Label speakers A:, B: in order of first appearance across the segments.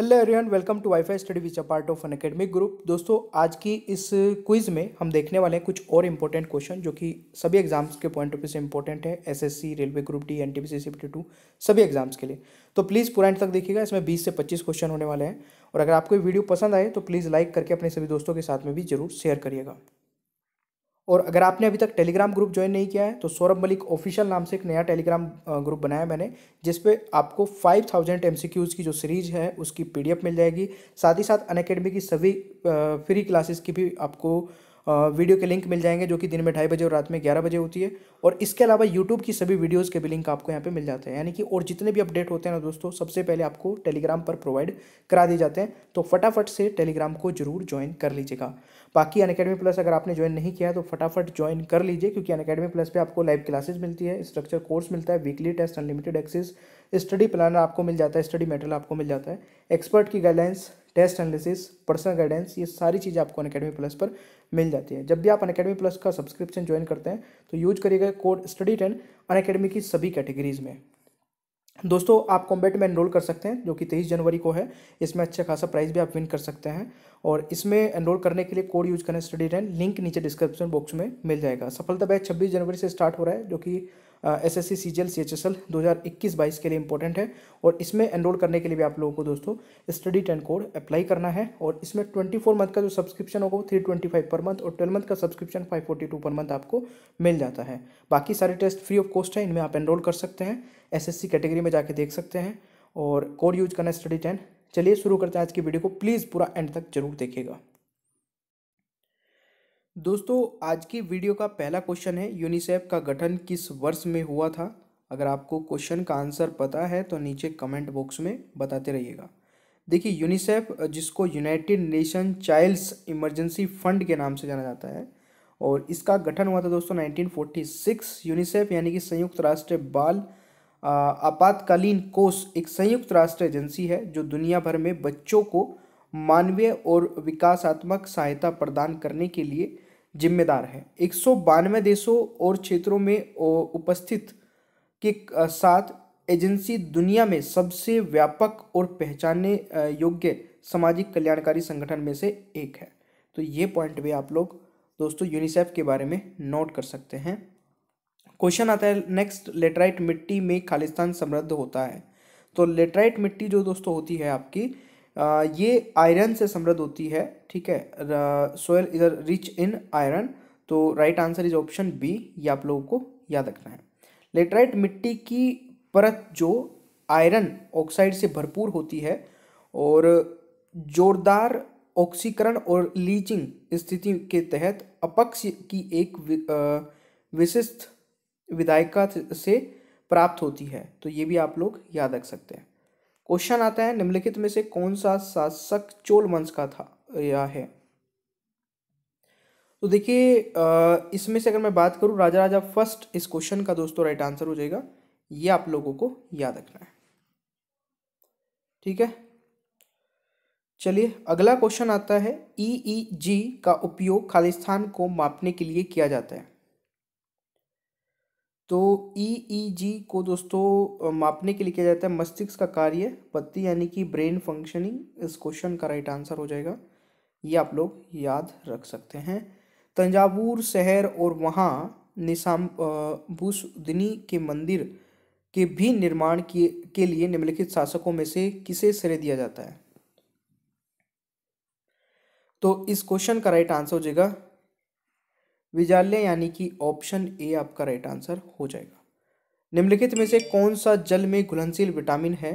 A: hello everyone welcome to WiFi study which a part of an academic group दोस्तों आज की इस quiz में हम देखने वाले हैं कुछ और इंपॉर्टेंट क्वेश्चन जो कि सभी एग्जाम्स के पॉइंट ऑफ व्यू से इंपॉर्टेंट है SSC railway group D N T two सभी एग्जाम्स के लिए तो प्लीज़ पूरा एंड तक देखिएगा इसमें बीस से पच्चीस क्वेश्चन होने वाले हैं और अगर आपको वीडियो पसंद आए तो प्लीज़ लाइक करके अपने सभी दोस्तों के साथ में भी जरूर शेयर करिएगा और अगर आपने अभी तक टेलीग्राम ग्रुप ज्वाइन नहीं किया है तो सौरभ मलिक ऑफिशियल नाम से एक नया टेलीग्राम ग्रुप बनाया मैंने जिसपे आपको 5000 एमसीक्यूज़ की जो सीरीज है उसकी पीडीएफ मिल जाएगी साथ ही साथ अनकेडमी की सभी फ्री क्लासेस की भी आपको वीडियो के लिंक मिल जाएंगे जो कि दिन में ढाई बजे और रात में ग्यारह बजे होती है और इसके अलावा यूट्यूब की सभी वीडियोज़ के भी लिंक आपको यहाँ पर मिल जाते हैं यानी कि और जितने भी अपडेट होते हैं ना दोस्तों सबसे पहले आपको टेलीग्राम पर प्रोवाइड करा दिए जाते हैं तो फटाफट से टेलीग्राम को जरूर ज्वाइन कर लीजिएगा बाकी अन प्लस अगर आपने ज्वाइन नहीं किया तो फटाफट ज्वाइन कर लीजिए क्योंकि अन प्लस पर आपको लाइव क्लासेस मिलती है स्ट्रक्चर कोर्स मिलता है weekly test unlimited access study planner आपको मिल जाता है स्टडी मेटेरियल आपको मिल जाता है एक्सपर्ट की guidelines test analysis personal guidance ये सारी चीज़ें आपको अनकेडमी प्लस पर मिल जाती है जब भी आप अनकेडमी प्लस का सब्सक्रिप्शन ज्वाइन करते हैं तो यूज करिएगा कोड स्टडी टेन अनकेडमी की सभी कैटेगरीज में दोस्तों आप कॉम्बेट में एनरोल कर सकते हैं जो कि तेईस जनवरी को है इसमें अच्छा खासा प्राइस भी आप विन कर सकते हैं और इसमें एनरोल करने के लिए कोड यूज करना स्टडी टेन लिंक नीचे डिस्क्रिप्शन बॉक्स में मिल जाएगा सफलता बैच छब्बीस जनवरी से स्टार्ट हो रहा है जो कि S S C C G L C H S L दो हज़ार इक्कीस बाईस के लिए इंपॉर्टेंट है और इसमें एनरोल करने के लिए भी आप लोगों को दोस्तों स्टडी टेन कोड अप्लाई करना है और इसमें ट्वेंटी फोर मंथ का जो सब्सक्रिप्शन होगा वो three twenty five per month और ट्वेल्व मंथ का subscription five forty two per month आपको मिल जाता है बाकी सारे टेस्ट फ्री ऑफ कॉस्ट है इनमें आप एनरोल कर सकते हैं एस एस सी कैटेगरी में जाके देख सकते हैं और कोड यूज करना है स्टडी टेन चलिए शुरू करते हैं आज की वीडियो को प्लीज़ पूरा एंड तक जरूर देखिएगा दोस्तों आज की वीडियो का पहला क्वेश्चन है यूनिसेफ का गठन किस वर्ष में हुआ था अगर आपको क्वेश्चन का आंसर पता है तो नीचे कमेंट बॉक्स में बताते रहिएगा देखिए यूनिसेफ जिसको United Nation childs emergency fund के नाम से जाना जाता है और इसका गठन हुआ था दोस्तों 1946 यूनिसेफ यानी कि संयुक्त राष्ट्र बाल आपातकालीन कोष एक संयुक्त राष्ट्र एजेंसी है जो दुनिया भर में बच्चों को मानवीय और विकासात्मक सहायता प्रदान करने के लिए जिम्मेदार है एक देशों और क्षेत्रों में उपस्थित के साथ एजेंसी दुनिया में सबसे व्यापक और पहचानने योग्य सामाजिक कल्याणकारी संगठन में से एक है तो ये पॉइंट भी आप लोग दोस्तों यूनिसेफ के बारे में नोट कर सकते हैं क्वेश्चन आता है नेक्स्ट लेटराइट मिट्टी में खालिस्तान समृद्ध होता है तो लेटराइट मिट्टी जो दोस्तों होती है आपकी ये आयरन से समृद्ध होती है ठीक है soil is rich in iron तो right answer is option B ये आप लोगों को याद रखना है लेटराइट मिट्टी की परत जो आयरन ऑक्साइड से भरपूर होती है और जोरदार ऑक्सीकरण और लीचिंग स्थिति के तहत अपक्ष की एक विशिष्ट विधायिका से प्राप्त होती है तो ये भी आप लोग याद रख सकते हैं क्वेश्चन आता है निम्नलिखित में से कौन सा शासक चोल वंश का था या है तो देखिए इसमें से अगर मैं बात करूं राजा राजा फर्स्ट इस क्वेश्चन का दोस्तों राइट आंसर हो जाएगा ये आप लोगों को याद रखना है ठीक है चलिए अगला क्वेश्चन आता है ई ई जी का उपयोग खालिस्तान को मापने के लिए किया जाता है तो ईईजी e e को दोस्तों मापने के लिए किया जाता है मस्तिष्क का कार्य पत्ती यानी कि ब्रेन फंक्शनिंग इस क्वेश्चन का राइट आंसर हो जाएगा ये आप लोग याद रख सकते हैं तंजावूर शहर और वहाँ निशाम भूसुदिनी के मंदिर के भी निर्माण किए के लिए निम्नलिखित शासकों में से किसे श्रेय दिया जाता है तो इस क्वेश्चन का राइट आंसर हो जाएगा विजाल्य यानी कि ऑप्शन ए आपका राइट आंसर हो जाएगा निम्नलिखित में से कौन सा जल में घुलनशील विटामिन है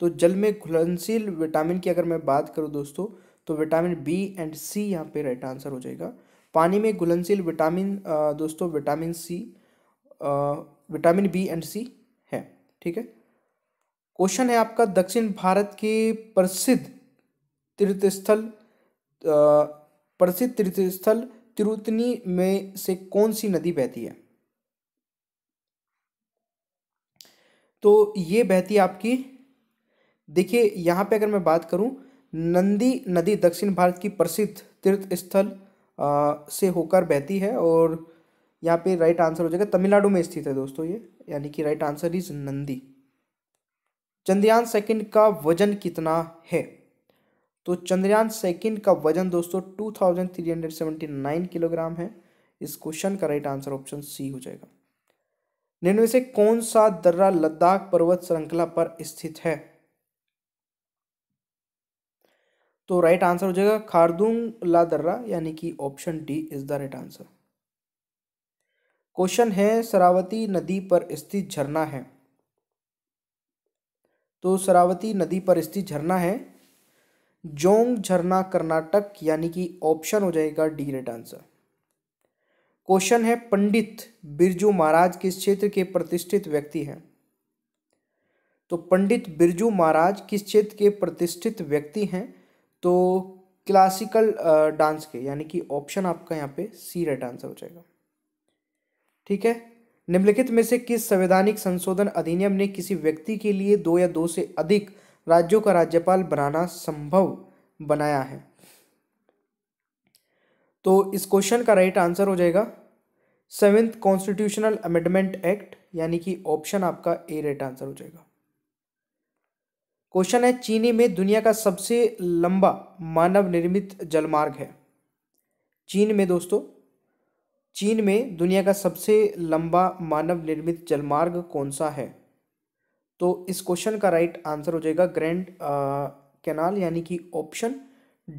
A: तो जल में घुलनशील विटामिन की अगर मैं बात करूँ दोस्तों तो विटामिन बी एंड सी यहाँ पे राइट आंसर हो जाएगा पानी में घुलनशील विटामिन दोस्तों vitamin C vitamin B and C है ठीक है क्वेश्चन है आपका दक्षिण भारत के प्रसिद्ध तीर्थस्थल प्रसिद्ध तीर्थस्थल तिरुतनी में से कौन सी नदी बहती है तो ये बहती है आपकी देखिए यहाँ पे अगर मैं बात करूँ नंदी नदी दक्षिण भारत की प्रसिद्ध तीर्थ स्थल से होकर बहती है और यहाँ पे राइट आंसर हो जाएगा तमिलनाडु में स्थित है दोस्तों ये यानी कि right answer is Nandi Chandrayaan second का वजन कितना है तो चंद्रयान सेकंड का वजन दोस्तों two thousand three hundred seventy nine kilogram है इस क्वेश्चन का राइट आंसर ऑप्शन सी हो जाएगा निम्न में से कौन सा दर्रा लद्दाख पर्वत श्रृंखला पर स्थित है तो राइट आंसर हो जाएगा खारदुंग ला दर्रा यानी कि option D is the right answer question है सरावती नदी पर स्थित झरना है तो शरावती नदी पर स्थित झरना है जोंग झरना कर्नाटक यानी कि ऑप्शन हो जाएगा डी रेट आंसर क्वेश्चन है पंडित बिरजू महाराज किस क्षेत्र के प्रतिष्ठित व्यक्ति हैं तो पंडित बिरजू महाराज किस क्षेत्र के प्रतिष्ठित व्यक्ति हैं तो क्लासिकल डांस के यानी कि ऑप्शन आपका यहाँ पे सी रेट आंसर हो जाएगा ठीक है निम्नलिखित में से किस संवैधानिक संशोधन अधिनियम ने किसी व्यक्ति के लिए दो या दो से अधिक राज्यों का राज्यपाल बनाना संभव बनाया है तो इस क्वेश्चन का राइट आंसर हो जाएगा सेवेंथ कॉन्स्टिट्यूशनल अमेंडमेंट एक्ट यानी कि ऑप्शन आपका ए राइट आंसर हो जाएगा क्वेश्चन है चीनी में दुनिया का सबसे लंबा मानव निर्मित जलमार्ग है चीन में दोस्तों चीन में दुनिया का सबसे लंबा मानव निर्मित जलमार्ग कौन सा है तो इस क्वेश्चन का राइट आंसर हो जाएगा ग्रैंड कैनाल यानी कि ऑप्शन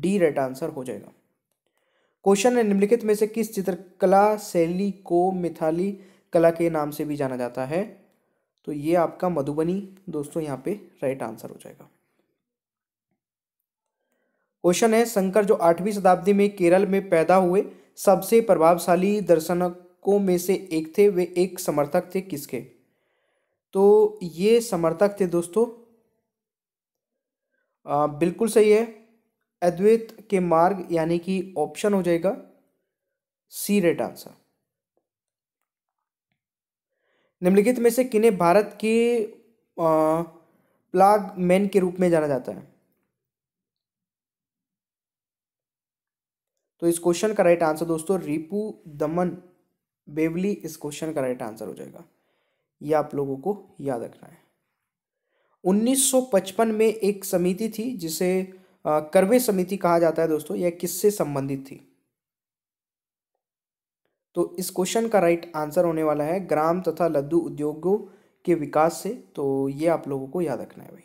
A: डी राइट आंसर हो जाएगा क्वेश्चन है निम्नलिखित में से किस चित्रकला शैली को मिथाली कला के नाम से भी जाना जाता है तो ये आपका मधुबनी दोस्तों यहाँ पे राइट आंसर हो जाएगा क्वेश्चन है शंकर जो आठवीं शताब्दी में केरल में पैदा हुए सबसे प्रभावशाली दर्शनकों में से एक थे वे एक समर्थक थे किसके तो ये समर्थक थे दोस्तों आ, बिल्कुल सही है अद्वैत के मार्ग यानी कि ऑप्शन हो जाएगा सी रेट आंसर निम्नलिखित में से किन्हें भारत के प्लाग मैन के रूप में जाना जाता है तो इस क्वेश्चन का राइट आंसर दोस्तों रिपू दमन बेवली इस क्वेश्चन का राइट आंसर हो जाएगा ये आप लोगों को याद रखना है 1955 में एक समिति थी जिसे करवे समिति कहा जाता है दोस्तों यह किससे संबंधित थी तो इस क्वेश्चन का राइट आंसर होने वाला है ग्राम तथा लद्दू उद्योगों के विकास से तो ये आप लोगों को याद रखना है भाई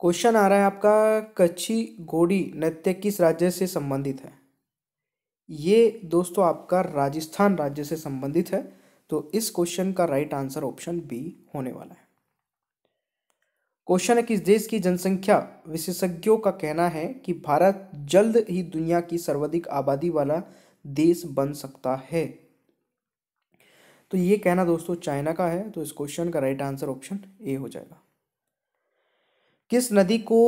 A: क्वेश्चन आ रहा है आपका कच्छी घोड़ी नृत्य किस राज्य से संबंधित है ये दोस्तों आपका राजस्थान राज्य से संबंधित है तो इस क्वेश्चन का राइट आंसर ऑप्शन बी होने वाला है क्वेश्चन है कि इस देश की जनसंख्या विशेषज्ञों का कहना है कि भारत जल्द ही दुनिया की सर्वाधिक आबादी वाला देश बन सकता है तो ये कहना दोस्तों चाइना का है तो इस क्वेश्चन का राइट आंसर ऑप्शन ए हो जाएगा किस नदी को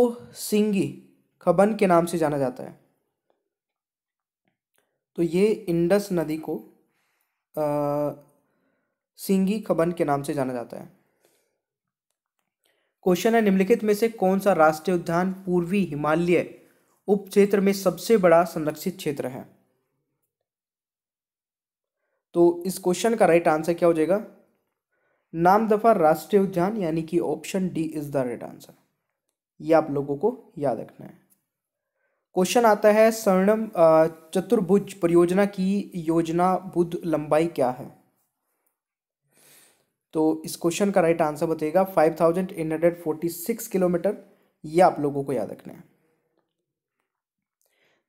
A: सिंगी खबन के नाम से जाना जाता है तो ये इंडस नदी को आ, सिंगी खबन के नाम से जाना जाता है क्वेश्चन है निम्नलिखित में से कौन सा राष्ट्रीय उद्यान पूर्वी हिमालय उप क्षेत्र में सबसे बड़ा संरक्षित क्षेत्र है तो इस क्वेश्चन का राइट आंसर क्या हो जाएगा नाम दफा राष्ट्रीय उद्यान यानी कि option D is the right answer ये आप लोगों को याद रखना है क्वेश्चन आता है स्वर्णम चतुर्भुज परियोजना की योजना बुद्ध लंबाई क्या है तो इस क्वेश्चन का राइट आंसर बताइएगा five thousand eight hundred forty six kilometre यह आप लोगों को याद रखना है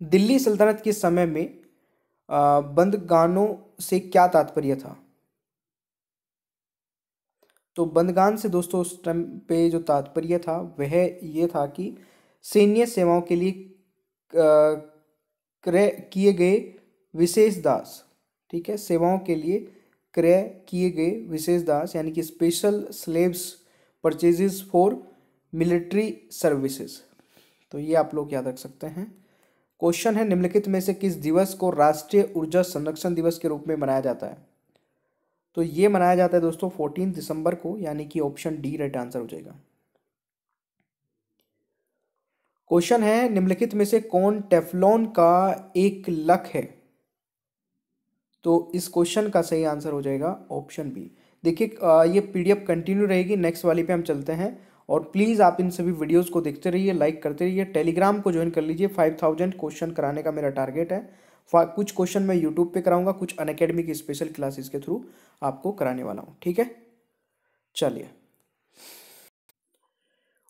A: दिल्ली सल्तनत के समय में बंद गानों से क्या तात्पर्य था तो बंदगान से दोस्तों उस टाइम पे जो तात्पर्य था वह ये था कि सैन्य सेवाओं के लिए क्रय किए गए विशेष दास ठीक है सेवाओं के लिए क्रय किए गए विशेष दास यानी कि special slabs purchases for military services तो ये आप लोग याद रख सकते हैं क्वेश्चन है निम्नलिखित में से किस दिवस को राष्ट्रीय ऊर्जा संरक्षण दिवस के रूप में मनाया जाता है तो ये मनाया जाता है दोस्तों फोर्टीन दिसंबर को यानी कि ऑप्शन डी राइट आंसर हो जाएगा क्वेश्चन है निम्नलिखित में से कौन टेफलॉन का एक लक है तो इस क्वेश्चन का सही आंसर हो जाएगा ऑप्शन बी देखिए ये पीडीएफ कंटिन्यू रहेगी नेक्स्ट वाली पे हम चलते हैं और प्लीज़ आप इन सभी वीडियोस को देखते रहिए लाइक करते रहिए टेलीग्राम को ज्वाइन कर लीजिए फाइव थाउजेंड क्वेश्चन कराने का मेरा टारगेट है कुछ क्वेश्चन मैं यूट्यूब पे कराऊंगा कुछ अनकेडमी की स्पेशल क्लासेस के थ्रू आपको कराने वाला हूँ ठीक है चलिए